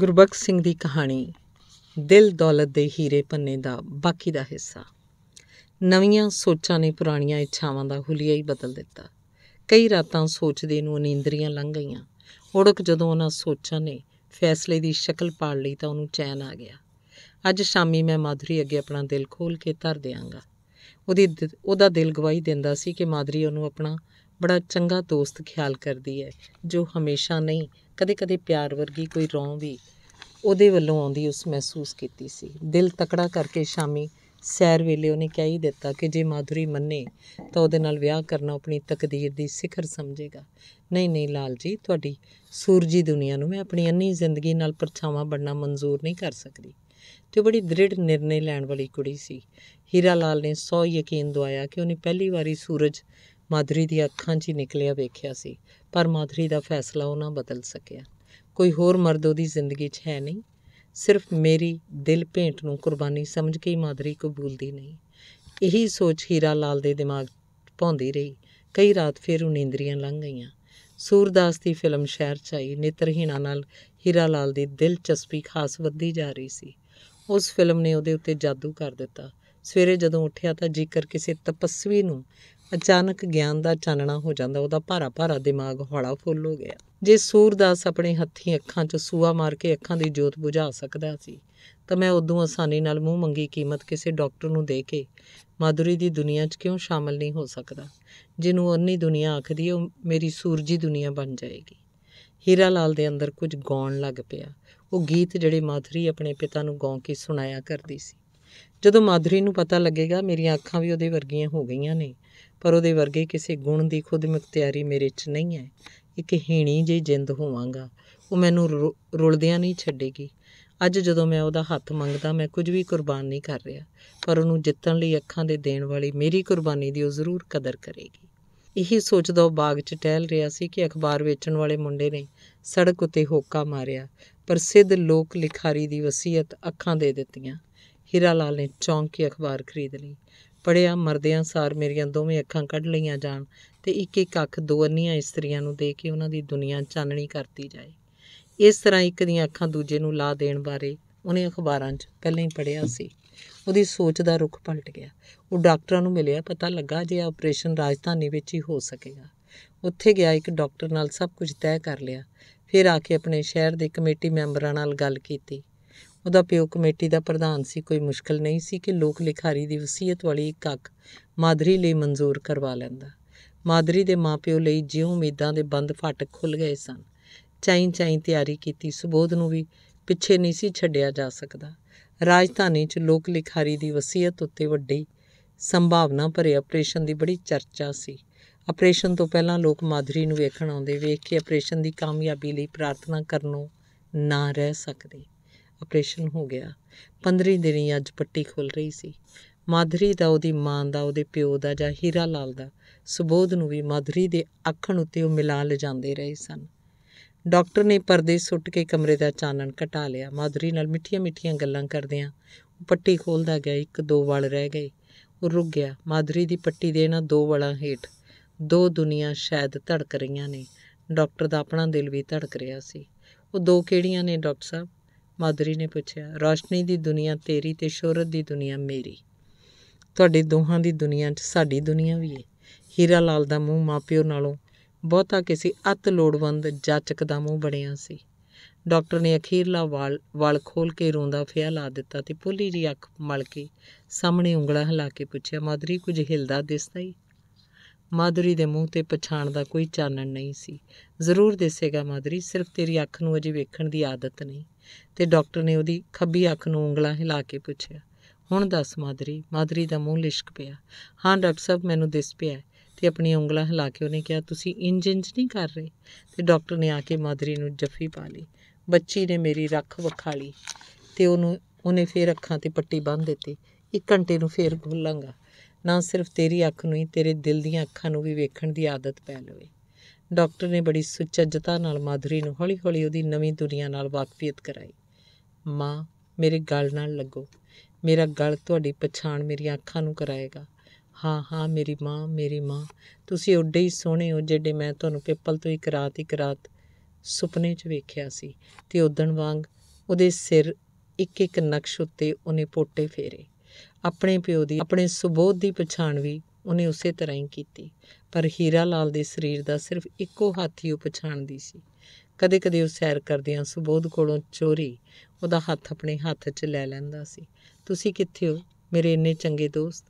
ਗੁਰਬਖਸ਼ ਸਿੰਘ ਦੀ ਕਹਾਣੀ ਦਿਲ ਦੌਲਤ ਦੇ ਹੀਰੇ ਪੰਨੇ ਦਾ ਬਾਕੀ ਦਾ ਹਿੱਸਾ ਨਵੀਆਂ ਸੋਚਾਂ ਨੇ ਪੁਰਾਣੀਆਂ ਇੱਛਾਵਾਂ ਦਾ ਹੁਲੀਆ ਹੀ ਬਦਲ ਦਿੱਤਾ ਕਈ ਰਾਤਾਂ ਸੋਚਦੇ ਨੂੰ ਅਨਿੰਦਰੀਆਂ ਲੰਘ ਗਈਆਂ ਉੜਕ ਜਦੋਂ ਉਹਨਾਂ ਸੋਚਾਂ ਨੇ ਫੈਸਲੇ ਦੀ ਸ਼ਕਲ ਪਾੜ ਲਈ ਤਾਂ ਉਹਨੂੰ ਚੈਨ ਆ ਗਿਆ ਅੱਜ ਸ਼ਾਮੀ ਮੈਂ ਮਾਧਰੀ ਅੱਗੇ ਆਪਣਾ ਦਿਲ ਖੋਲ ਕੇ ਧਰ ਦੇਵਾਂਗਾ ਉਹਦੀ ਉਹਦਾ ਦਿਲ ਗਵਾਹੀ ਦਿੰਦਾ ਸੀ ਕਿ ਮਾਧਰੀ ਉਹਨੂੰ ਆਪਣਾ ਬੜਾ ਚੰਗਾ ਦੋਸਤ ਖਿਆਲ ਕਰਦੀ ਹੈ ਜੋ ਹਮੇਸ਼ਾ ਨਹੀਂ ਕਦੇ ਕਦੇ ਪਿਆਰ ਵਰਗੀ ਕੋਈ ਰੌਂ ਵੀ ਉਹਦੇ ਵੱਲੋਂ ਆਉਂਦੀ ਉਸ ਮਹਿਸੂਸ ਕੀਤੀ ਸੀ ਦਿਲ ਤਕੜਾ ਕਰਕੇ ਸ਼ਾਮੀ ਸੈਰ ਵੇਲੇ ਉਹਨੇ ਕਹਿ ਹੀ ਦਿੱਤਾ ਕਿ ਜੇ ਮਾਧੁਰੀ ਮੰਨੇ ਤਾਂ ਉਹਦੇ ਨਾਲ ਵਿਆਹ ਕਰਨਾ ਆਪਣੀ ਤਕਦੀਰ ਦੀ ਸਿਖਰ ਸਮਝੇਗਾ ਨਹੀਂ ਨਹੀਂ ਲਾਲ ਜੀ ਤੁਹਾਡੀ ਸੂਰਜੀ ਦੁਨੀਆ ਨੂੰ ਮੈਂ ਆਪਣੀ ਅੰਨੀ ਜ਼ਿੰਦਗੀ ਨਾਲ ਪਰਛਾਵਾਂ ਬਣਨਾ ਮਨਜ਼ੂਰ ਨਹੀਂ ਕਰ ਸਕਦੀ ਤੇ ਬੜੀ ਦ੍ਰਿੜ ਨਿਰਣੇ ਲੈਣ ਵਾਲੀ ਕੁੜੀ ਸੀ ਹੀਰਾ ਲਾਲ ਨੇ ਸੌ ਯਕੀਨ ਦਵਾਇਆ ਕਿ ਉਹਨੇ ਪਹਿਲੀ ਵਾਰੀ ਸੂਰਜ ਮਾਧਰੀ ਦੀ ਅੱਖਾਂ 'ਚ ਹੀ ਨਿਕਲਿਆ ਵੇਖਿਆ ਸੀ ਪਰ ਮਾਧਰੀ ਦਾ ਫੈਸਲਾ ਉਹ ਨਾ ਬਦਲ ਸਕਿਆ ਕੋਈ ਹੋਰ ਮਰਦ ਉਹਦੀ ਜ਼ਿੰਦਗੀ 'ਚ ਹੈ ਨਹੀਂ ਸਿਰਫ ਮੇਰੀ ਦਿਲ ਭੇਂਟ ਨੂੰ ਕੁਰਬਾਨੀ ਸਮਝ ਕੇ ਹੀ ਮਾਧਰੀ ਕਬੂਲਦੀ ਨਹੀਂ ਇਹੀ ਸੋਚ ਹੀਰਾ ਲਾਲ ਦੇ ਦਿਮਾਗ 'ਚ ਭੌਂਦੀ ਰਹੀ ਕਈ ਰਾਤ ਫਿਰ ਉਹ ਨੀਂਦਰੀਆਂ ਲੰਘ ਗਈਆਂ ਸੂਰਦਾਸ ਦੀ ਫਿਲਮ ਸ਼ਹਿਰ 'ਚ ਆਈ ਨੇਤਰਹੀਣਾ ਨਾਲ ਹੀਰਾ ਲਾਲ ਦੀ ਦਿਲਚਸਪੀ ਖਾਸ ਵੱਧਦੀ ਜਾ ਰਹੀ ਸੀ ਉਸ ਫਿਲਮ ਨੇ ਉਹਦੇ ਉੱਤੇ ਜਾਦੂ ਕਰ ਦਿੱਤਾ ਸਵੇਰੇ ਜਦੋਂ ਉੱਠਿਆ ਤਾਂ ਜੇਕਰ ਕਿਸੇ ਤਪਸਵੀ ਨੂੰ ਅਚਾਨਕ ਗਿਆਨ ਦਾ ਚਾਨਣਾ ਹੋ ਜਾਂਦਾ ਉਹਦਾ ਭਾਰਾ ਭਾਰਾ ਦਿਮਾਗ ਹੌਲਾ ਫੁੱਲ ਹੋ ਗਿਆ ਜੇ ਸੂਰਦਾਸ ਆਪਣੇ ਹੱਥੀਂ ਅੱਖਾਂ 'ਚ ਸੂਆ ਮਾਰ ਕੇ ਅੱਖਾਂ ਦੀ ਜੋਤ ਬੁਝਾ ਸਕਦਾ ਸੀ ਤਾਂ ਮੈਂ ਉਦੋਂ ਆਸਾਨੀ ਨਾਲ ਮੂੰਹ ਮੰਗੀ ਕੀਮਤ ਕਿਸੇ ਡਾਕਟਰ ਨੂੰ ਦੇ ਕੇ ਮਾਧੁਰੀ ਦੀ ਦੁਨੀਆ 'ਚ ਕਿਉਂ ਸ਼ਾਮਲ ਨਹੀਂ ਹੋ ਸਕਦਾ ਜਿਹਨੂੰ ਅੰਨੀ ਦੁਨੀਆ ਆਖਦੀ ਉਹ ਮੇਰੀ ਸੂਰਜੀ ਦੁਨੀਆ ਬਣ ਜਾਏਗੀ ਹੀਰਾ ਲਾਲ ਦੇ ਅੰਦਰ ਕੁਝ ਗਾਉਣ ਲੱਗ ਪਿਆ ਉਹ ਗੀਤ ਜਿਹੜੇ ਮਾਧੁਰੀ ਆਪਣੇ ਪਿਤਾ ਨੂੰ ਗਾਉਂ ਕੇ ਸੁਣਾਇਆ ਕਰਦੀ ਸੀ ਜਦੋਂ ਮਾਧੁਰੀ ਨੂੰ ਪਤਾ ਲੱਗੇਗਾ ਮੇਰੀਆਂ ਅੱਖਾਂ ਵੀ ਉਹਦੇ ਵਰਗੀਆਂ ਹੋ ਗਈਆਂ ਨੇ ਪਰ ਉਹਦੇ ਵਰਗੇ ਕਿਸੇ ਗੁਣ ਦੀ ਖੁਦ ਮੁਖਤਿਆਰੀ ਮੇਰੇ 'ਚ ਨਹੀਂ ਹੈ ਇੱਕ ਹੀਣੀ ਜਿਹੀ ਜਿੰਦ ਹੋਵਾਂਗਾ ਉਹ ਮੈਨੂੰ ਰੁਲਦਿਆਂ ਨਹੀਂ ਛੱਡੇਗੀ ਅੱਜ ਜਦੋਂ ਮੈਂ ਉਹਦਾ ਹੱਥ ਮੰਗਦਾ ਮੈਂ ਕੁਝ ਵੀ ਕੁਰਬਾਨ ਨਹੀਂ ਕਰ ਰਿਹਾ ਪਰ ਉਹਨੂੰ ਜਿੱਤਣ ਲਈ ਅੱਖਾਂ ਦੇ ਦੇਣ ਵਾਲੀ ਮੇਰੀ ਕੁਰਬਾਨੀ ਦੀ ਉਹ ਜ਼ਰੂਰ ਕਦਰ ਕਰੇਗੀ ਇਹੀ ਸੋਚਦਾ ਉਹ ਬਾਗ 'ਚ ਟਹਿਲ ਰਿਹਾ ਸੀ ਕਿ ਅਖਬਾਰ ਵੇਚਣ ਵਾਲੇ ਮੁੰਡੇ ਨੇ ਸੜਕ ਉੱਤੇ ਹੋਕਾ ਮਾਰਿਆ ਪ੍ਰਸਿੱਧ ਲੋਕ ਲਿਖਾਰੀ ਦੀ ਵਸੀਅਤ ਅੱਖਾਂ ਦੇ ਦਿੱਤੀਆਂ ਹੀਰਾ ਲਾਲ ਨੇ ਚੌਂਕ ਕੇ ਅਖਬਾਰ ਖਰੀਦ ਲਈ ਪੜਿਆ ਮਰਦਿਆਂ ਸਾਰ ਮੇਰੀਆਂ ਦੋਵੇਂ ਅੱਖਾਂ ਕੱਢ ਲਈਆਂ ਜਾਣ ਤੇ ਇੱਕ ਇੱਕ ਅੱਖ ਦੋ ਅੰਨੀਆਂ ਇਸਤਰੀਆਂ ਨੂੰ ਦੇ ਕੇ ਉਹਨਾਂ ਦੀ ਦੁਨੀਆ ਚਾਨਣੀ ਕਰਤੀ ਜਾਏ ਇਸ ਤਰ੍ਹਾਂ ਇੱਕ ਦੀਆਂ ਅੱਖਾਂ ਦੂਜੇ ਨੂੰ ਲਾ ਦੇਣ ਬਾਰੇ ਉਹਨੇ ਅਖਬਾਰਾਂ 'ਚ ਪਹਿਲਾਂ ਹੀ ਪੜਿਆ ਸੀ ਉਹਦੀ ਸੋਚ ਦਾ ਰੁਖ ਪਲਟ ਗਿਆ ਉਹ ਡਾਕਟਰਾਂ ਨੂੰ ਮਿਲਿਆ ਪਤਾ ਲੱਗਾ ਜੇ ਆਪਰੇਸ਼ਨ ਰਾਜਧਾਨੀ ਵਿੱਚ ਹੀ ਹੋ ਸਕੇਗਾ ਉੱਥੇ ਗਿਆ ਇੱਕ ਡਾਕਟਰ ਨਾਲ ਸਭ ਕੁਝ ਤੈਅ ਕਰ ਲਿਆ ਫਿਰ ਆ ਕੇ ਆਪਣੇ ਸ਼ਹਿਰ ਦੇ ਕਮੇਟੀ ਮੈਂਬਰਾਂ ਨਾਲ ਗੱਲ ਕੀਤੀ ਉਹਦਾ ਪਿਓ ਕਮੇਟੀ ਦਾ ਪ੍ਰਧਾਨ ਸੀ ਕੋਈ ਮੁਸ਼ਕਲ ਨਹੀਂ ਸੀ ਕਿ ਲੋਕ ਲਿਖਾਰੀ ਦੀ ਵਸੀਅਤ ਵਾਲੀ ਇੱਕ ਅੱਖ ਮਾਦਰੀ ਲਈ ਮਨਜ਼ੂਰ ਕਰਵਾ ਲੈਂਦਾ ਮਾਦਰੀ ਦੇ ਮਾਪਿਓ ਲਈ ਜਿਉਂ ਉਮੀਦਾਂ ਦੇ ਬੰਦ ਫਟ ਖੁੱਲ ਗਏ ਸਨ ਚਾਈਂ ਚਾਈਂ ਤਿਆਰੀ ਕੀਤੀ ਸੁਬੋਧ ਨੂੰ ਵੀ ਪਿੱਛੇ ਨਹੀਂ ਸੀ ਛੱਡਿਆ ਜਾ ਸਕਦਾ ਰਾਜਧਾਨੀ 'ਚ ਲੋਕ ਲਿਖਾਰੀ ਦੀ ਵਸੀਅਤ ਉੱਤੇ ਵੱਡੀ ਸੰਭਾਵਨਾ ਭਰੇ ਆਪਰੇਸ਼ਨ ਦੀ ਬੜੀ ਚਰਚਾ ਸੀ ਆਪਰੇਸ਼ਨ ਤੋਂ ਪਹਿਲਾਂ ਲੋਕ ਮਾਦਰੀ ਨੂੰ ਵੇਖਣ ਆਉਂਦੇ ਵੇਖ ਕੇ ਆਪਰੇਸ਼ਨ ਦੀ ਕਾਮਯਾਬੀ ਲਈ ਪ੍ਰਾਰਥਨਾ ਕਰਨੋਂ ਨਾ ਰਹਿ ਸਕਦੇ ਆਪਰੇਸ਼ਨ ਹੋ ਗਿਆ 15 ਦਿਨ ਹੀ ਅੱਜ ਪੱਟੀ ਖੁੱਲ ਰਹੀ ਸੀ ਮਾਧਰੀ ਦਾ ਉਹਦੀ ਮਾਂ ਦਾ ਉਹਦੇ ਪਿਓ ਦਾ ਜਾਂ ਹੀਰਾ ਲਾਲ ਦਾ ਸੁਬੋਧ ਨੂੰ ਵੀ ਮਾਧਰੀ ਦੇ ਅੱਖਣ ਉੱਤੇ ਉਹ ਮਿਲਾ ਜਾਂਦੇ ਰਹੇ ਸਨ ਡਾਕਟਰ ਨੇ ਪਰਦੇ ਸੁੱਟ ਕੇ ਕਮਰੇ ਦਾ ਚਾਨਣ ਘਟਾ ਲਿਆ ਮਾਧਰੀ ਨਾਲ ਮਿੱਠੀਆਂ-ਮਿੱਠੀਆਂ ਗੱਲਾਂ ਕਰਦਿਆਂ ਉਹ ਪੱਟੀ ਖੋਲਦਾ ਗਿਆ ਇੱਕ ਦੋ ਵਲ ਰਹਿ ਗਏ ਉਹ ਰੁਕ ਗਿਆ ਮਾਧਰੀ ਦੀ ਪੱਟੀ ਦੇ ਇਹਨਾਂ ਦੋ ਵਲਾਂ ਹੇਠ ਦੋ ਦੁਨੀਆ ਸ਼ਾਇਦ ਧੜਕ ਰਹੀਆਂ ਨੇ ਡਾਕਟਰ ਦਾ ਆਪਣਾ ਦਿਲ ਵੀ ਧੜਕ ਰਿਹਾ ਸੀ ਉਹ ਦੋ ਕਿਹੜੀਆਂ ਨੇ ਡਾਕਟਰ ਸਾਹਿਬ ਮਾਦਰੀ ਨੇ ਪੁੱਛਿਆ ਰੋਸ਼ਨੀ ਦੀ ਦੁਨੀਆ ਤੇਰੀ ਤੇ ਸ਼ੋਹਰਤ ਦੀ ਦੁਨੀਆ ਮੇਰੀ ਤੁਹਾਡੇ ਦੋਹਾਂ ਦੀ ਦੁਨੀਆ 'ਚ ਸਾਡੀ ਦੁਨੀਆ ਵੀ ਹੈ ਹੀਰਾ ਲਾਲ ਦਾ ਮੂੰਹ ਮਾਪਿਓ ਨਾਲੋਂ ਬਹੁਤਾ ਕਿਸੇ ਅਤ ਲੋੜਵੰਦ ਜਾਚਕ ਦਾ ਮੂੰਹ ਬਣਿਆ ਸੀ ਡਾਕਟਰ ਨੇ ਅਖੀਰਲਾ ਵਾਲ ਵਾਲ ਖੋਲ ਕੇ ਰੋਂਦਾ ਫਿਆ ਲਾ ਦਿੱਤਾ ਤੇ ਪੁੱਲੀ ਜੀ ਅੱਖ ਮਲ ਕੇ ਸਾਹਮਣੇ ਉਂਗਲਾ ਹਿਲਾ ਕੇ ਪੁੱਛਿਆ ਮਾਦਰੀ ਕੁਝ ਹਿਲਦਾ ਦਿਸਦਾ ਹੀ ਮਾਦਰੀ ਦੇ ਮੂੰਹ ਤੇ ਪਛਾਣ ਦਾ ਕੋਈ ਚਾਨਣ ਨਹੀਂ ਸੀ ਜ਼ਰੂਰ ਦੇਸੇਗਾ ਮਾਦਰੀ ਸਿਰਫ ਤੇਰੀ ਅੱਖ ਨੂੰ ਅਜੇ ਵੇਖਣ ਦੀ ਆਦਤ ਨਹੀਂ ਤੇ ਡਾਕਟਰ ਨੇ ਉਹਦੀ ਖੱਬੀ ਅੱਖ ਨੂੰ ਉਂਗਲਾਂ ਹਿਲਾ ਕੇ ਪੁੱਛਿਆ ਹੁਣ ਦੱਸ ਮਾਦਰੀ ਮਾਦਰੀ ਦਾ ਮੂੰਹ ਲਿਸ਼ਕ ਪਿਆ ਹਾਂ ਡਾਕਟਰ ਸਾਹਿਬ ਮੈਨੂੰ ਦਿਸ ਪਿਆ ਤੇ ਆਪਣੀ ਉਂਗਲਾਂ ਹਿਲਾ ਕੇ ਉਹਨੇ ਕਿਹਾ ਤੁਸੀਂ ਇੰਜਨਸ ਨਹੀਂ ਕਰ ਰਹੇ ਤੇ ਡਾਕਟਰ ਨੇ ਆ ਕੇ ਮਾਦਰੀ ਨੂੰ ਜੱਫੀ ਪਾ ਲਈ ਬੱਚੀ ਨੇ ਮੇਰੀ ਰੱਖ ਵਖਾਲੀ ਤੇ ਉਹਨੂੰ ਉਹਨੇ ਫੇਰ ਅੱਖਾਂ ਤੇ ਪੱਟੀ ਬੰਨ੍ਹ ਦਿੱਤੀ ਇੱਕ ਘੰਟੇ ਨੂੰ ਫੇਰ ਖੋਲਾਂਗਾ ਨਾ ਸਿਰਫ ਤੇਰੀ ਅੱਖ ਨੂੰ ਹੀ ਤੇਰੇ ਦਿਲ ਦੀਆਂ ਅੱਖਾਂ ਨੂੰ ਵੀ ਵੇਖਣ ਦੀ ਆਦਤ ਪੈ ਲਵੇ ਡਾਕਟਰ ਨੇ ਬੜੀ ਸੁਚੱਜਤਾ ਨਾਲ ਮਾਧਰੀ ਨੂੰ ਹੌਲੀ-ਹੌਲੀ ਉਹਦੀ ਨਵੀਂ ਦੁਨੀਆ ਨਾਲ ਵਾਕਫੀਅਤ ਕਰਾਈ ਮਾਂ ਮੇਰੇ ਗਲ ਨਾਲ ਲੱਗੋ ਮੇਰਾ ਗਲ ਤੁਹਾਡੀ ਪਛਾਣ ਮੇਰੀਆਂ ਅੱਖਾਂ ਨੂੰ ਕਰਾਏਗਾ ਹਾਂ ਹਾਂ ਮੇਰੀ ਮਾਂ ਮੇਰੀ ਮਾਂ ਤੁਸੀਂ ਉੱਡੇ ਹੀ ਸੋਹਣੇ ਹੋ ਜਿਹੜੇ ਮੈਂ ਤੁਹਾਨੂੰ ਪਿੱਪਲ ਤੋਂ ਇੱਕ ਰਾਤ ਇੱਕ ਰਾਤ ਸੁਪਨੇ 'ਚ ਵੇਖਿਆ ਸੀ ਤੇ ਉਦਣ ਵਾਂਗ ਉਹਦੇ ਸਿਰ ਇੱਕ ਇੱਕ ਨਕਸ਼ ਉੱਤੇ ਉਹਨੇ ਪੋਟੇ ਫੇਰੇ ਆਪਣੇ ਪਿਓ ਦੀ ਆਪਣੇ ਸੁਬੋਧ ਦੀ ਪਛਾਣ ਵੀ ਉਹਨੇ ਉਸੇ ਤਰ੍ਹਾਂ ਹੀ ਕੀਤੀ ਪਰ ਹੀਰਾ ਲਾਲ ਦੇ ਸਰੀਰ ਦਾ ਸਿਰਫ ਇੱਕੋ ਹੱਥ ਹੀ ਉਹ ਪਛਾਣਦੀ ਸੀ ਕਦੇ-ਕਦੇ ਉਹ ਸੈਰ ਕਰਦਿਆਂ ਸੁਬੋਧ ਕੋਲੋਂ ਚੋਰੀ ਉਹਦਾ ਹੱਥ ਆਪਣੇ ਹੱਥ 'ਚ ਲੈ ਲੈਂਦਾ ਸੀ ਤੁਸੀਂ ਕਿੱਥੇ ਹੋ ਮੇਰੇ ਇੰਨੇ ਚੰਗੇ ਦੋਸਤ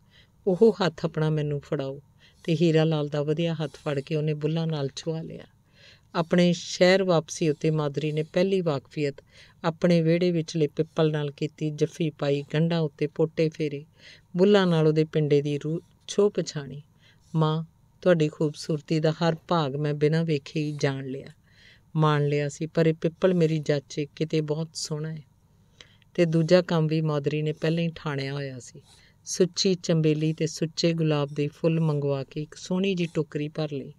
ਉਹ ਹੱਥ ਆਪਣਾ ਮੈਨੂੰ ਫੜਾਓ ਤੇ ਹੀਰਾ ਲਾਲ ਦਾ ਵਧੀਆ ਹੱਥ ਫੜ ਕੇ ਉਹਨੇ ਬੁੱਲਾਂ ਨਾਲ ਛੁਆ ਲਿਆ ਆਪਣੇ ਸ਼ਹਿਰ ਵਾਪਸੀ ਉੱਤੇ ਮਾਦਰੀ ਨੇ ਪਹਿਲੀ ਵਾਕਫੀਅਤ ਆਪਣੇ ਵਿਹੜੇ ਵਿੱਚਲੇ ਪਿੱਪਲ ਨਾਲ ਕੀਤੀ ਜੱਫੀ ਪਾਈ ਗੰਢਾਂ ਉੱਤੇ ਪੋਟੇ ਫੇਰੇ ਬੁੱਲਾਂ ਨਾਲ ਉਹਦੇ ਪਿੰਡੇ ਦੀ ਰੂਹ ਛੋ ਪਛਾਣੀ ਮਾਂ ਤੁਹਾਡੀ ਖੂਬਸੂਰਤੀ ਦਾ ਹਰ ਭਾਗ ਮੈਂ ਬਿਨਾਂ ਵੇਖੇ ਹੀ ਜਾਣ ਲਿਆ ਮਾਣ ਲਿਆ ਸੀ ਪਰ ਇਹ ਪਿੱਪਲ ਮੇਰੀ ਜਾਚੇ ਕਿਤੇ ਬਹੁਤ ਸੋਹਣਾ ਹੈ ਤੇ ਦੂਜਾ ਕੰਮ ਵੀ ਮਾਦਰੀ ਨੇ ਪਹਿਲਾਂ ਹੀ ਠਾਣਿਆ ਹੋਇਆ ਸੀ ਸੁੱਚੀ ਚੰਬੇਲੀ ਤੇ ਸੁੱਚੇ ਗੁਲਾਬ ਦੇ ਫੁੱਲ ਮੰਗਵਾ ਕੇ ਇੱਕ ਸੋਹਣੀ ਜੀ ਟੋਕਰੀ ਭਰ ਲਈ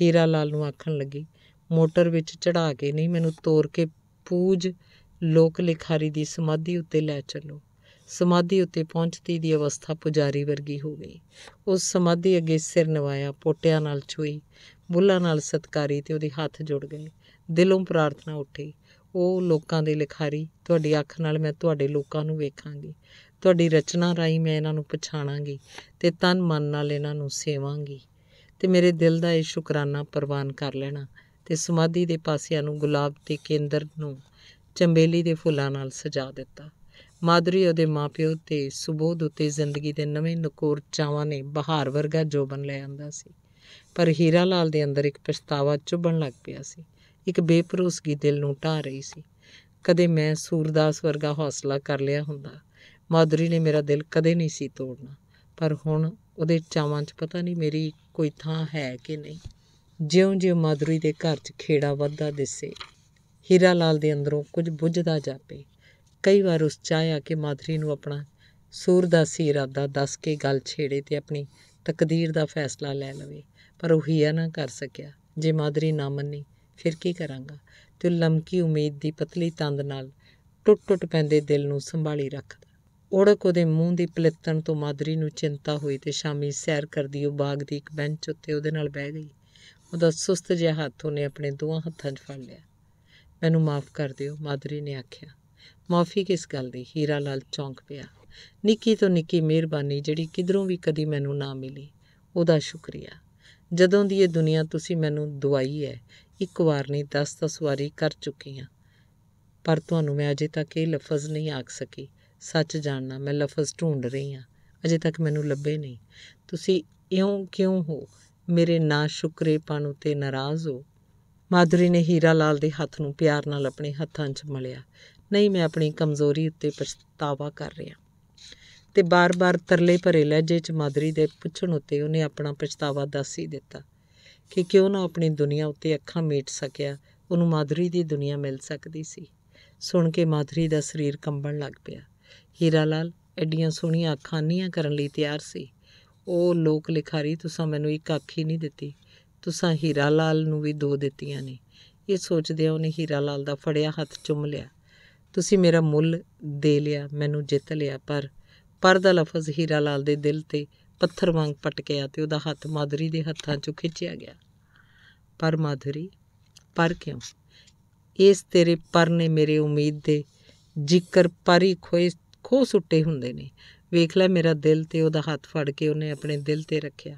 ਹੀਰਾ ਲਾਲ ਨੂੰ ਆਖਣ ਲੱਗੀ ਮੋਟਰ ਵਿੱਚ ਚੜਾ ਕੇ ਨਹੀਂ ਮੈਨੂੰ ਤੋਰ ਕੇ ਪੂਜ ਲੋਕ ਲਿਖਾਰੀ ਦੀ ਸਮਾਧੀ ਉੱਤੇ ਲੈ ਚੱਲੋ ਸਮਾਧੀ ਉੱਤੇ ਪਹੁੰਚਦੀ ਦੀ ਅਵਸਥਾ ਪੁਜਾਰੀ ਵਰਗੀ ਹੋ ਗਈ ਉਸ ਸਮਾਧੀ ਅੱਗੇ ਸਿਰ ਨਵਾਇਆ ਪੋਟਿਆਂ ਨਾਲ ਛੋਈ ਬੁੱਲਾਂ ਨਾਲ ਸਤਕਾਰੀ ਤੇ ਉਹਦੇ ਹੱਥ ਜੁੜ ਗਏ ਦਿਲੋਂ ਪ੍ਰਾਰਥਨਾ ਉੱਠੀ ਉਹ ਲੋਕਾਂ ਦੇ ਲਿਖਾਰੀ ਤੁਹਾਡੀ ਅੱਖ ਨਾਲ ਮੈਂ ਤੁਹਾਡੇ ਲੋਕਾਂ ਨੂੰ ਵੇਖਾਂਗੀ ਤੁਹਾਡੀ ਰਚਨਾ ਰਾਈ ਮੈਂ ਇਹਨਾਂ ਨੂੰ ਪਛਾਣਾਂਗੀ ਤੇ ਤਨ ਮਨ ਨਾਲ ਇਹਨਾਂ ਨੂੰ ਸੇਵਾਂਗੀ ਤੇ ਮੇਰੇ ਦਿਲ ਦਾ ਇਹ ਸ਼ੁਕਰਾਨਾ ਪ੍ਰਵਾਨ ਕਰ ਲੈਣਾ ਤੇ ਸਮਾਧੀ ਦੇ ਪਾਸਿਆਂ ਨੂੰ ਗੁਲਾਬ ਤੇ ਕੇਂਦਰ ਨੂੰ ਚੰਬੇਲੀ ਦੇ ਫੁੱਲਾਂ ਨਾਲ ਸਜਾ ਦਿੱਤਾ ਮਾਦਰੀ ਉਹਦੇ ਮਾਪਿਓ ਤੇ ਸੁਬੋਧ ਉਤੇ ਜ਼ਿੰਦਗੀ ਦੇ ਨਵੇਂ ਨਕੋਰ ਚਾਵਾਂ ਨੇ ਬਹਾਰ ਵਰਗਾ ਜੋਬਨ ਲੈ ਆਂਦਾ ਸੀ ਪਰ ਹੀਰਾ ਲਾਲ ਦੇ ਅੰਦਰ ਇੱਕ ਪਛਤਾਵਾ ਚੁਭਣ ਲੱਗ ਪਿਆ ਸੀ ਇੱਕ ਬੇਪਰੋਸਗੀ ਦਿਲ ਨੂੰ ਢਾ ਰਹੀ ਸੀ ਕਦੇ ਮੈਂ ਸੂਰਦਾਸ ਵਰਗਾ ਹੌਸਲਾ ਕਰ ਲਿਆ ਹੁੰਦਾ ਮਾਦਰੀ ਨੇ ਮੇਰਾ ਦਿਲ ਕਦੇ ਨਹੀਂ ਸੀ ਤੋੜਨਾ ਪਰ ਹੁਣ ਉਹਦੇ ਚਾਵਾਂ 'ਚ ਪਤਾ ਨਹੀਂ ਮੇਰੀ ਕੋਈ ਥਾਂ ਹੈ ਕਿ ਨਹੀਂ ਜਿਉਂ-ਜਿਉਂ ਮਾਧੁਰੀ ਦੇ ਘਰ 'ਚ ਖੇੜਾ ਵੱਧਦਾ ਦਿਸੇ, ਹੀਰਾ ਲਾਲ ਦੇ ਅੰਦਰੋਂ ਕੁਝ ਬੁੱਝਦਾ ਜਾਪੇ। ਕਈ ਵਾਰ ਉਸ ਚਾਹਿਆ ਕਿ ਮਾਧੁਰੀ ਨੂੰ ਆਪਣਾ ਸੂਰਦਾਸੀ ਇਰਾਦਾ ਦੱਸ ਕੇ ਗੱਲ ਛੇੜੇ ਤੇ ਆਪਣੀ ਤਕਦੀਰ ਦਾ ਫੈਸਲਾ ਲੈ ਲਵੇ, ਪਰ ਉਹ ਹੀਆ ਨਾ ਕਰ ਸਕਿਆ। ਜੇ ਮਾਧੁਰੀ ਨਾ ਮੰਨੀ, ਫਿਰ ਕੀ ਕਰਾਂਗਾ? ਤੇ ਲਮਕੀ ਉਮੀਦ ਦੀ ਪਤਲੀ ਤੰਦ ਨਾਲ ਟੁੱਟ-ਟੁੱਟ ਪੈਂਦੇ ਦਿਲ ਨੂੰ ਸੰਭਾਲੀ ਰੱਖਦਾ। ਓੜਕ ਉਹਦੇ ਮੂੰਹ ਦੀ ਪਲਿੱਤਣ ਤੋਂ ਮਾਦਰੀ ਨੂੰ ਚਿੰਤਾ ਹੋਈ ਤੇ ਸ਼ਾਮੀ ਸੈਰ ਕਰਦੀ ਉਹ ਬਾਗ ਦੀ ਇੱਕ ਬੈਂਚ ਉੱਤੇ ਉਹਦੇ ਨਾਲ ਬਹਿ ਗਈ। ਉਹਦਾ ਸੁਸਤ ਜਿਹਾ ਹੱਥ ਉਹਨੇ ਆਪਣੇ ਦੋਹਾਂ ਹੱਥਾਂ 'ਚ ਫੜ ਲਿਆ ਮੈਨੂੰ ਮਾਫ ਕਰ ਦਿਓ ਮਾਦਰੀ ਨੇ ਆਖਿਆ ਮਾਫੀ ਕਿਸ ਗੱਲ ਦੀ ਹੀਰਾ ਲਾਲ ਚੌਂਕ ਪਿਆ ਨਿੱਕੀ ਤੋਂ ਨਿੱਕੀ ਮਿਹਰਬਾਨੀ ਜਿਹੜੀ ਕਿਧਰੋਂ ਵੀ ਕਦੀ ਮੈਨੂੰ ਨਾ ਮਿਲੀ ਉਹਦਾ ਸ਼ੁਕਰੀਆ ਜਦੋਂ ਦੀ ਇਹ ਦੁਨੀਆ ਤੁਸੀਂ ਮੈਨੂੰ ਦਵਾਈ ਹੈ ਇੱਕ ਵਾਰ ਨਹੀਂ 10-10 ਵਾਰੀ ਕਰ ਚੁੱਕੀ ਹਾਂ ਪਰ ਤੁਹਾਨੂੰ ਮੈਂ ਅਜੇ ਤੱਕ ਇਹ ਲਫ਼ਜ਼ ਨਹੀਂ ਆਖ ਸਕੀ ਸੱਚ ਜਾਣਨਾ ਮੈਂ ਲਫ਼ਜ਼ ਢੂੰਡ ਰਹੀ ਹਾਂ ਅਜੇ ਤੱਕ ਮੈਨੂੰ ਲੱਭੇ ਨਹੀਂ ਤੁਸੀਂ ਇਉਂ ਕਿਉਂ ਹੋ ਮੇਰੇ ਨਾ ਸ਼ੁਕਰੇਪਣ ਉਤੇ ਨਾਰਾਜ਼ ਹੋ ਮਾਧਰੀ ਨੇ ਹੀਰਾ ਲਾਲ ਦੇ ਹੱਥ ਨੂੰ ਪਿਆਰ ਨਾਲ ਆਪਣੇ ਹੱਥਾਂ 'ਚ ਮਲਿਆ ਨਹੀਂ ਮੈਂ ਆਪਣੀ ਕਮਜ਼ੋਰੀ ਉੱਤੇ ਪਛਤਾਵਾ ਕਰ ਰਿਹਾ ਤੇ ਬਾਰ-ਬਾਰ ਤਰਲੇ ਭਰੇ ਲਹਿਜੇ 'ਚ ਮਾਧਰੀ ਦੇ ਪੁੱਛਣ ਉੱਤੇ ਉਹਨੇ ਆਪਣਾ ਪਛਤਾਵਾ ਦੱਸ ਹੀ ਦਿੱਤਾ ਕਿ ਕਿਉਂ ਨਾ ਆਪਣੀ ਦੁਨੀਆ ਉੱਤੇ ਅੱਖਾਂ ਮੀਟ ਸਕਿਆ ਉਹਨੂੰ ਮਾਧਰੀ ਦੀ ਦੁਨੀਆ ਮਿਲ ਸਕਦੀ ਸੀ ਸੁਣ ਕੇ ਮਾਧਰੀ ਦਾ ਸਰੀਰ ਕੰਬਣ ਲੱਗ ਪਿਆ ਹੀਰਾ ਲਾਲ ਐਡੀਆਂ ਸੋਹਣੀਆਂ ਅੱਖਾਂ ਨੀਆਂ ਕਰਨ ਲਈ ਤਿਆਰ ਸੀ ਉਹ ਲੋਕ ਲਿਖਾਰੀ ਤੁਸੀਂ ਮੈਨੂੰ ਇੱਕ ਅੱਖ ਹੀ ਨਹੀਂ ਦਿੱਤੀ ਤੁਸੀਂ ਹੀਰਾ ਲਾਲ ਨੂੰ ਵੀ ਦੋ ਦਿੱਤੀਆਂ ਨੇ ਇਹ ਸੋਚਦੇ ਉਹਨੇ ਹੀਰਾ ਲਾਲ ਦਾ ਫੜਿਆ ਹੱਥ ਚੁੰਮ ਲਿਆ ਤੁਸੀਂ ਮੇਰਾ ਮੁੱਲ ਦੇ ਲਿਆ ਮੈਨੂੰ ਜਿੱਤ ਲਿਆ ਪਰ ਪਰ ਦਾ ਲਫ਼ਜ਼ ਹੀਰਾ ਲਾਲ ਦੇ ਦਿਲ ਤੇ ਪੱਥਰ ਵਾਂਗ ਪਟਕਿਆ ਤੇ ਉਹਦਾ ਹੱਥ ਮਾਧਰੀ ਦੇ ਹੱਥਾਂ 'ਚੋਂ ਖਿੱਚਿਆ ਗਿਆ ਪਰ ਮਾਧਰੀ ਪਰ ਕਿਉਂ ਇਸ ਤੇਰੇ ਪਰ ਨੇ ਮੇਰੇ ਉਮੀਦ ਦੇ ਜ਼ਿਕਰ ਪਰੀ ਖੋਏ ਖੋ ਸੁੱਟੇ ਹੁੰਦੇ ਨੇ ਵੇਖ ਲੈ ਮੇਰਾ ਦਿਲ ਤੇ ਉਹਦਾ ਹੱਥ ਫੜ ਕੇ ਉਹਨੇ ਆਪਣੇ ਦਿਲ ਤੇ ਰੱਖਿਆ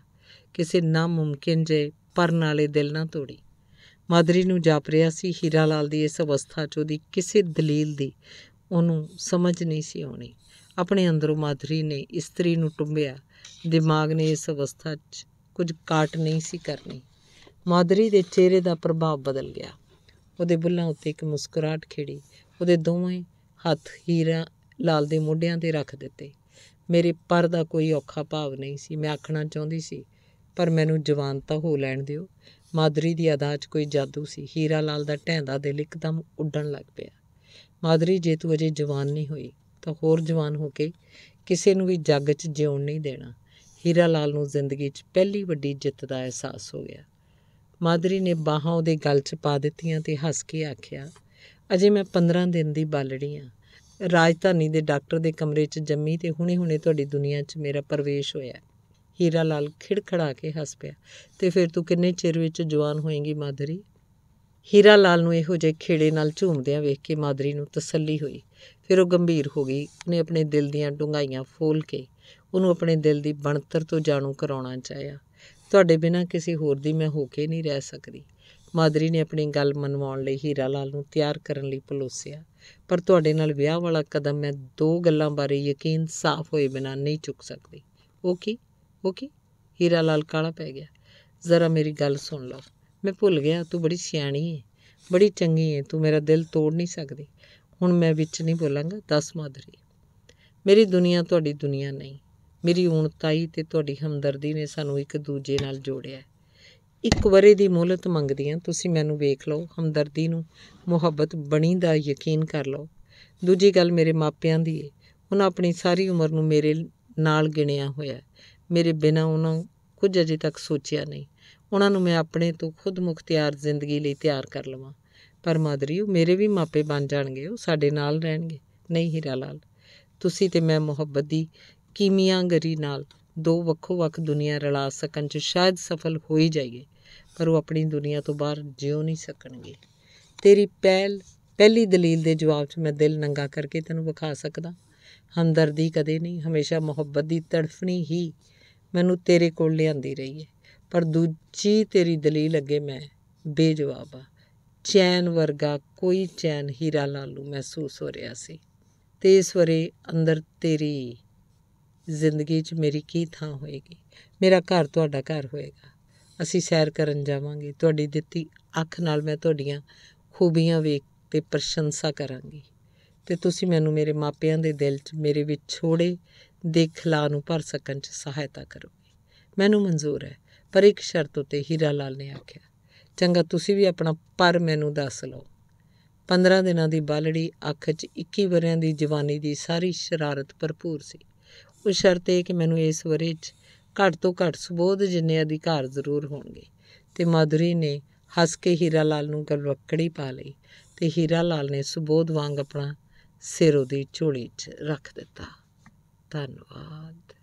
ਕਿਸੇ ਨਾ ਮੁਮਕਿਨ ਜੇ ਪਰ ਨਾਲੇ ਦਿਲ ਨਾ ਤੋੜੀ ਮਾਦਰੀ ਨੂੰ ਜਾਪ ਰਿਆ ਸੀ ਹੀਰਾ ਲਾਲ ਦੀ ਇਸ ਅਵਸਥਾ 'ਚ ਉਹਦੀ ਕਿਸੇ ਦਲੀਲ ਦੀ ਉਹਨੂੰ ਸਮਝ ਨਹੀਂ ਸੀ ਆਉਣੀ ਆਪਣੇ ਅੰਦਰੋਂ ਮਾਦਰੀ ਨੇ ਇਸਤਰੀ ਨੂੰ ਟੁੰਬਿਆ ਦਿਮਾਗ ਨੇ ਇਸ ਅਵਸਥਾ 'ਚ ਕੁਝ ਕਾਟ ਨਹੀਂ ਸੀ ਕਰਨੀ ਮਾਦਰੀ ਦੇ ਚਿਹਰੇ ਦਾ ਪ੍ਰਭਾਵ ਬਦਲ ਗਿਆ ਉਹਦੇ ਬੁੱਲਾਂ ਉੱਤੇ ਇੱਕ ਮੁਸਕਰਾਟ ਖੇੜੀ ਉਹਦੇ ਦੋਵੇਂ ਹੱਥ ਹੀਰਾ ਲਾਲ ਦੇ ਮੋਢਿਆਂ ਤੇ ਰੱਖ ਦਿੱਤੇ ਮੇਰੇ ਪਰ ਦਾ ਕੋਈ ਔਖਾ ਭਾਵ ਨਹੀਂ ਸੀ ਮੈਂ ਆਖਣਾ ਚਾਹੁੰਦੀ ਸੀ ਪਰ ਮੈਨੂੰ ਜਵਾਨ ਤਾਂ ਹੋ ਲੈਣ ਦਿਓ ਮਾਦਰੀ ਦੀ ਅਦਾ 'ਚ ਕੋਈ ਜਾਦੂ ਸੀ ਹੀਰਾ ਲਾਲ ਦਾ ਢੈਂਦਾ ਦਿਲ ਇੱਕਦਮ ਉੱਡਣ ਲੱਗ ਪਿਆ ਮਾਦਰੀ ਜੇ ਤੂੰ ਅਜੇ ਜਵਾਨ ਨਹੀਂ ਹੋਈ ਤਾਂ ਹੋਰ ਜਵਾਨ ਹੋ ਕੇ ਕਿਸੇ ਨੂੰ ਵੀ ਜੱਗ 'ਚ ਜਿਉਣ ਨਹੀਂ ਦੇਣਾ ਹੀਰਾ ਲਾਲ ਨੂੰ ਜ਼ਿੰਦਗੀ 'ਚ ਪਹਿਲੀ ਵੱਡੀ ਜਿੱਤ ਦਾ ਅਹਿਸਾਸ ਹੋ ਗਿਆ ਮਾਦਰੀ ਨੇ ਬਾਹਾਂ ਉਹਦੇ ਗਲ 'ਚ ਪਾ ਦਿੱਤੀਆਂ ਤੇ ਹੱਸ ਕੇ ਆਖਿਆ ਅਜੇ ਮੈਂ 15 ਦਿਨ ਦੀ ਬਾਲੜੀ ਆ ਰਾਜਧਾਨੀ ਦੇ ਡਾਕਟਰ ਦੇ ਕਮਰੇ 'ਚ ਜੰਮੀ ਤੇ ਹੁਣੇ-ਹੁਣੇ ਤੁਹਾਡੀ ਦੁਨੀਆ 'ਚ ਮੇਰਾ ਪ੍ਰਵੇਸ਼ ਹੋਇਆ ਹੀਰਾ ਲਾਲ ਖਿੜਖੜਾ ਕੇ ਹੱਸ ਪਿਆ ਤੇ ਫਿਰ ਤੂੰ ਕਿੰਨੇ ਚਿਰ ਵਿੱਚ ਜਵਾਨ ਹੋਏਂਗੀ ਮਾਦਰੀ ਹੀਰਾ ਲਾਲ ਨੂੰ ਇਹੋ ਜਿਹੇ ਖੇੜੇ ਨਾਲ ਝੂਮਦਿਆਂ ਵੇਖ ਕੇ ਮਾਦਰੀ ਨੂੰ ਤਸੱਲੀ ਹੋਈ ਫਿਰ ਉਹ ਗੰਭੀਰ ਹੋ ਗਈ ਉਹਨੇ ਆਪਣੇ ਦਿਲ ਦੀਆਂ ਡੁੰਗਾਈਆਂ ਫੋਲ ਕੇ ਉਹਨੂੰ ਆਪਣੇ ਦਿਲ ਦੀ ਬਣਤਰ ਤੋਂ ਜਾਣੂ ਕਰਾਉਣਾ ਚਾਹਿਆ ਤੁਹਾਡੇ ਬਿਨਾਂ ਕਿਸੇ ਹੋਰ ਦੀ ਮੈਂ ਹੋ ਕੇ ਨਹੀਂ ਰਹਿ ਸਕਦੀ ਮਾਦਰੀ ਨੇ ਆਪਣੀ ਗੱਲ ਮਨਵਾਉਣ ਲਈ ਹੀਰਾ ਲਾਲ ਨੂੰ ਤਿਆਰ ਕਰਨ ਲਈ ਪਲੋਸਿਆ ਪਰ ਤੁਹਾਡੇ ਨਾਲ ਵਿਆਹ ਵਾਲਾ ਕਦਮ ਮੈਂ ਦੋ ਗੱਲਾਂ ਬਾਰੇ ਯਕੀਨ ਸਾਫ਼ ਹੋਏ ਬਿਨਾ ਨਹੀਂ ਚੁੱਕ ਸਕਦੀ ਉਹ ਕੀ ਉਹ ਕੀ ਹੀਰਾ ਲਾਲ ਕਾਲਾ ਪੈ ਗਿਆ ਜ਼ਰਾ ਮੇਰੀ ਗੱਲ ਸੁਣ ਲਓ ਮੈਂ ਭੁੱਲ ਗਿਆ ਤੂੰ ਬੜੀ ਸਿਆਣੀ ਹੈ ਬੜੀ ਚੰਗੀ ਹੈ ਤੂੰ ਮੇਰਾ ਦਿਲ ਤੋੜ ਨਹੀਂ ਸਕਦੀ ਹੁਣ ਮੈਂ ਵਿੱਚ ਨਹੀਂ ਬੋਲਾਂਗਾ ਦੱਸ ਮਾਦਰੀ ਮੇਰੀ ਦੁਨੀਆ ਤੁਹਾਡੀ ਦੁਨੀਆ ਨਹੀਂ ਮੇਰੀ ਤਾਈ ਤੇ ਤੁਹਾਡੀ ਹਮਦਰਦੀ ਨੇ ਸਾਨੂੰ ਇੱਕ ਦੂਜੇ ਨਾਲ ਜੋੜਿਆ ਇੱਕ ਵਰੇ ਦੀ ਮੋਹਲਤ ਮੰਗਦੀ ਹਾਂ ਤੁਸੀਂ ਮੈਨੂੰ ਵੇਖ ਲਓ ਹਮਦਰਦੀ ਨੂੰ ਮੁਹੱਬਤ ਬਣੀ ਦਾ ਯਕੀਨ ਕਰ ਲਓ ਦੂਜੀ ਗੱਲ ਮੇਰੇ ਮਾਪਿਆਂ ਦੀ ਹੈ ਉਹਨਾਂ ਆਪਣੀ ਸਾਰੀ ਉਮਰ ਨੂੰ ਮੇਰੇ ਨਾਲ ਗਿਣਿਆ ਹੋਇਆ ਮੇਰੇ ਬਿਨਾ ਉਹਨਾਂ ਕੁਝ ਅਜੇ ਤੱਕ ਸੋਚਿਆ ਨਹੀਂ ਉਹਨਾਂ ਨੂੰ ਮੈਂ ਆਪਣੇ ਤੋਂ ਖੁਦ ਮੁਖਤਿਆਰ ਜ਼ਿੰਦਗੀ ਲਈ ਤਿਆਰ ਕਰ ਲਵਾਂ ਪਰ ਮਾਦਰੀ ਉਹ ਮੇਰੇ ਵੀ ਮਾਪੇ ਬਣ ਜਾਣਗੇ ਉਹ ਸਾਡੇ ਨਾਲ ਰਹਿਣਗੇ ਨਹੀਂ ਹੀਰਾ ਲਾਲ ਤੁਸੀਂ ਤੇ ਮੈਂ ਮੁਹੱਬਤ ਦੀ ਕੀਮੀਆਂ ਗਰੀ ਨਾਲ ਦੋ ਵੱਖੋ ਵੱਖ ਦੁਨੀਆ ਰਲਾ ਸਕਣ 'ਚ ਸ਼ਾਇਦ ਸਫਲ ਹੋ ਹੀ ਜਾਈਏ ਪਰ ਉਹ ਆਪਣੀ ਦੁਨੀਆ ਤੋਂ ਬਾਹਰ ਜਿਉ ਨਹੀਂ ਸਕਣਗੇ ਤੇਰੀ ਪਹਿਲ ਪਹਿਲੀ ਦਲੀਲ ਦੇ ਜਵਾਬ 'ਚ ਮੈਂ ਦਿਲ ਨੰਗਾ ਕਰਕੇ ਤੈਨੂੰ ਵਿਖਾ ਸਕਦਾ ਹਮਦਰਦੀ ਕਦੇ ਨਹੀਂ ਹਮੇਸ਼ਾ ਮੁਹੱਬਤ ਦੀ ਤੜਫਣੀ ਹੀ ਮੈਨੂੰ ਤੇਰੇ ਕੋਲ ਲਿਆਂਦੀ ਰਹੀ ਹੈ ਪਰ ਦੂਜੀ ਤੇਰੀ ਦਲੀਲ ਅੱਗੇ ਮੈਂ ਬੇਜਵਾਬ ਆ ਚੈਨ ਵਰਗਾ ਕੋਈ ਚੈਨ ਹੀਰਾ ਲਾਲੂ ਮਹਿਸੂਸ ਹੋ ਰਿਹਾ ਸੀ ਤੇ ਇਸ ਵਰੇ ਅੰਦਰ ਤੇਰੀ ਜ਼ਿੰਦਗੀ 'ਚ ਮੇਰੀ ਕੀ ਥਾਂ ਹੋਏਗੀ ਮੇਰਾ ਘਰ ਤੁਹਾਡਾ ਘਰ ਹੋਏਗਾ ਅਸੀਂ ਸੈਰ ਕਰਨ ਜਾਵਾਂਗੇ ਤੁਹਾਡੀ ਦਿੱਤੀ ਅੱਖ ਨਾਲ ਮੈਂ ਤੁਹਾਡੀਆਂ ਖੂਬੀਆਂ ਵੇਖ ਤੇ ਪ੍ਰਸ਼ੰਸਾ ਕਰਾਂਗੀ ਤੇ ਤੁਸੀਂ ਮੈਨੂੰ ਮੇਰੇ ਮਾਪਿਆਂ ਦੇ ਦਿਲ 'ਚ ਮੇਰੇ ਵਿੱਚ ਛੋੜੇ ਦੇ ਖਲਾ ਨੂੰ ਭਰ ਸਕਣ 'ਚ ਸਹਾਇਤਾ ਕਰੋਗੇ ਮੈਨੂੰ ਮਨਜ਼ੂਰ ਹੈ ਪਰ ਇੱਕ ਸ਼ਰਤ ਉਤੇ ਹੀਰਾ ਲਾਲ ਨੇ ਆਖਿਆ ਚੰਗਾ ਤੁਸੀਂ ਵੀ ਆਪਣਾ ਪਰ ਮੈਨੂੰ ਦੱਸ ਲਓ 15 ਦਿਨਾਂ ਦੀ ਬਾਲੜੀ ਅੱਖ 'ਚ 21 ਵਰਿਆਂ ਦੀ ਜਵਾਨੀ ਦੀ ਸਾਰੀ ਸ਼ਰਾਰਤ ਭਰਪੂਰ ਸੀ ਉਸ ਸ਼ਰਤ ਇਹ ਕਿ ਮੈਨੂੰ ਇਸ ਵਰੇ 'ਚ ਘੱਟ ਤੋਂ ਘੱਟ ਸੁਬੋਧ ਜਿੰਨੇ ਅਧਿਕਾਰ ਜ਼ਰੂਰ ਹੋਣਗੇ ਤੇ ਮਾਧੁਰੀ ਨੇ ਹੱਸ ਕੇ ਹੀਰਾ ਲਾਲ ਨੂੰ ਗਲਵੱਕੜੀ ਪਾ ਲਈ ਤੇ ਹੀਰਾ ਲਾਲ ਨੇ ਸੁਬੋਧ ਵਾਂਗ ਆਪਣਾ ਸਿਰ ਉਹਦੀ ਝੋਲੀ 'ਚ ਰੱਖ ਦਿੱਤਾ ਧੰਨਵਾਦ